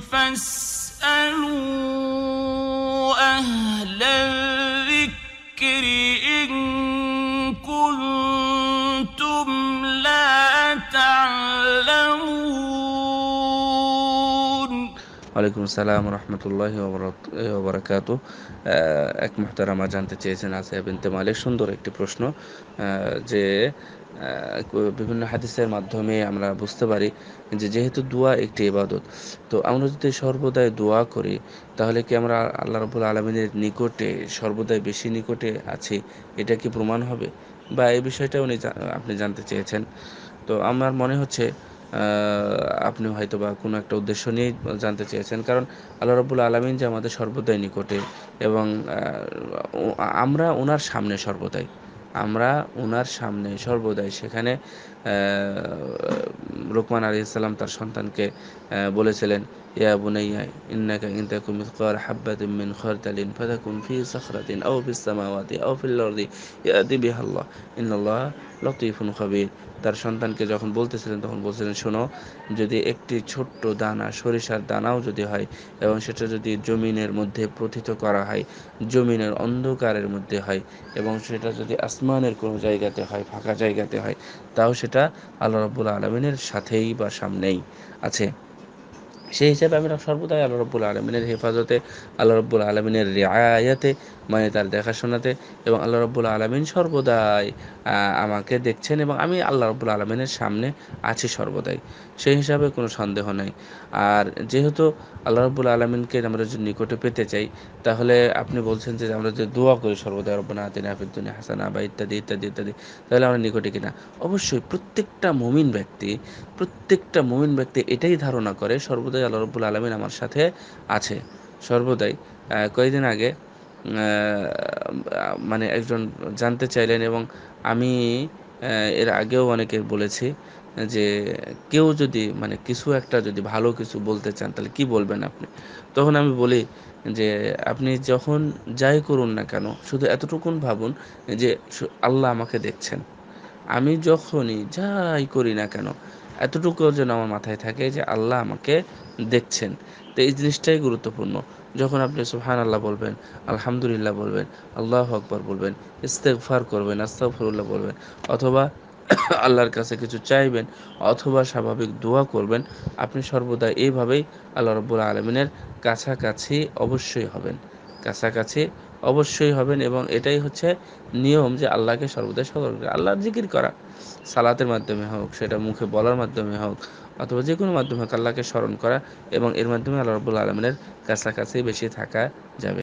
فاسألوا أهل ওয়ালাইকুম সালাম রহমতুল্লাহ ওবরাকাত এক মোহতারামা জানতে চেয়েছেন আসিয়া বিনতে মালের সুন্দর একটি প্রশ্ন যে বিভিন্ন হাদিসের মাধ্যমে আমরা বুঝতে পারি যে যেহেতু দোয়া একটি ইবাদত তো আমরা যদি সর্বদাই দোয়া করি তাহলে কি আমরা আল্লাহ রবুল আলমিনের নিকটে সর্বদাই বেশি নিকটে আছি এটা কি প্রমাণ হবে বা এই বিষয়টা উনি আপনি জানতে চেয়েছেন তো আমার মনে হচ্ছে আপনি হয়তো বা কোনো একটা উদ্দেশ্য নিয়েই জানতে চেয়েছেন কারণ আল্লাহ রবুল আলমিন যে আমাদের সর্বদাই নিকটে এবং আমরা ওনার সামনে সর্বদাই আমরা ওনার সামনে সর্বদাই সেখানে রুকমান আলী ইসলাম তার সন্তানকে বলেছিলেন ইয়া বুনাইয়া ইন্নাকা ইনতাকু মিসকাল হাব্বাতিন মিন খারদালিন ফাতাকুন ফি সাখরাতিন আও ফিস সামাওয়াতি আও ফিল আরদি ইয়াতি বিহাল্লাহ ইন্নাল্লাহ লতিফুন খাবীর তার সন্তানকে যখন বলতেছিলেন তখন বলছিলেন শোনো যদি একটি ছোট্ট দানা সরিষার দানাও যদি হয় এবং সেটা যদি জমিনের মধ্যে প্রথিত করা হয় জমিনের অন্ধকারের মধ্যে হয় এবং সেটা যদি আস আসমানের কোনো জায়গাতে হয় ফাঁকা জায়গাতে হয় তাও সেটা আল্লাহ রাবুল আলমিনের সাথেই বা সামনেই আছে সেই হিসাবে আমরা সর্বদাই আল্লাহ রব্বুল আলমিনের হেফাজতে আল্লাহ রব্বুল আলমিনের রেয়ায়াতে মানে তার দেখাশোনাতে এবং আল্লাহ রব্বুল আলমিন সর্বদাই আমাকে দেখছেন এবং আমি আল্লাহ রব্বুল আলমিনের সামনে আছি সর্বদাই সেই হিসাবে কোনো সন্দেহ নাই আর যেহেতু আল্লাহ রব্বুল আলমিনকে আমরা যদি নিকটে পেতে চাই তাহলে আপনি বলছেন যে আমরা যে দোয়া করি সর্বদাই রব্বানা আতিনা হাফিদ্দুনি হাসানা বা ইত্যাদি ইত্যাদি ইত্যাদি তাহলে আমরা নিকটে কিনা অবশ্যই প্রত্যেকটা মুমিন ব্যক্তি প্রত্যেকটা মুমিন ব্যক্তি এটাই ধারণা করে সর্বদাই সর্বদাই আল্লাহ রব্বুল আলমিন আমার সাথে আছে সর্বদাই কয়েকদিন আগে মানে একজন জানতে চাইলেন এবং আমি এর আগেও অনেকে বলেছি যে কেউ যদি মানে কিছু একটা যদি ভালো কিছু বলতে চান তাহলে কি বলবেন আপনি তখন আমি বলি যে আপনি যখন যাই করুন না কেন শুধু এতটুকুন ভাবুন যে আল্লাহ আমাকে দেখছেন আমি যখনই যাই করি না কেন এতটুকুও যেন আমার মাথায় থাকে যে আল্লাহ আমাকে দেখছেন তো এই জিনিসটাই গুরুত্বপূর্ণ যখন আপনি সুহান আল্লাহ বলবেন আলহামদুলিল্লাহ বলবেন আল্লাহ আকবর বলবেন ইস্তেকফার করবেন আস্তাফরুল্লাহ বলবেন অথবা আল্লাহর কাছে কিছু চাইবেন অথবা স্বাভাবিক দোয়া করবেন আপনি সর্বদা এইভাবেই আল্লাহ রবুল্লা আলমিনের কাছাকাছি অবশ্যই হবেন কাছাকাছি অবশ্যই হবেন এবং এটাই হচ্ছে নিয়ম যে আল্লাহকে সর্বদাই স্মরণ করা আল্লাহর জিকির করা সালাতের মাধ্যমে হোক সেটা মুখে বলার মাধ্যমে হোক অথবা যে কোনো মাধ্যমে হোক আল্লাহকে স্মরণ করা এবং এর মাধ্যমে আল্লাহ রবুল আলমের কাছাকাছি বেশি থাকা যাবে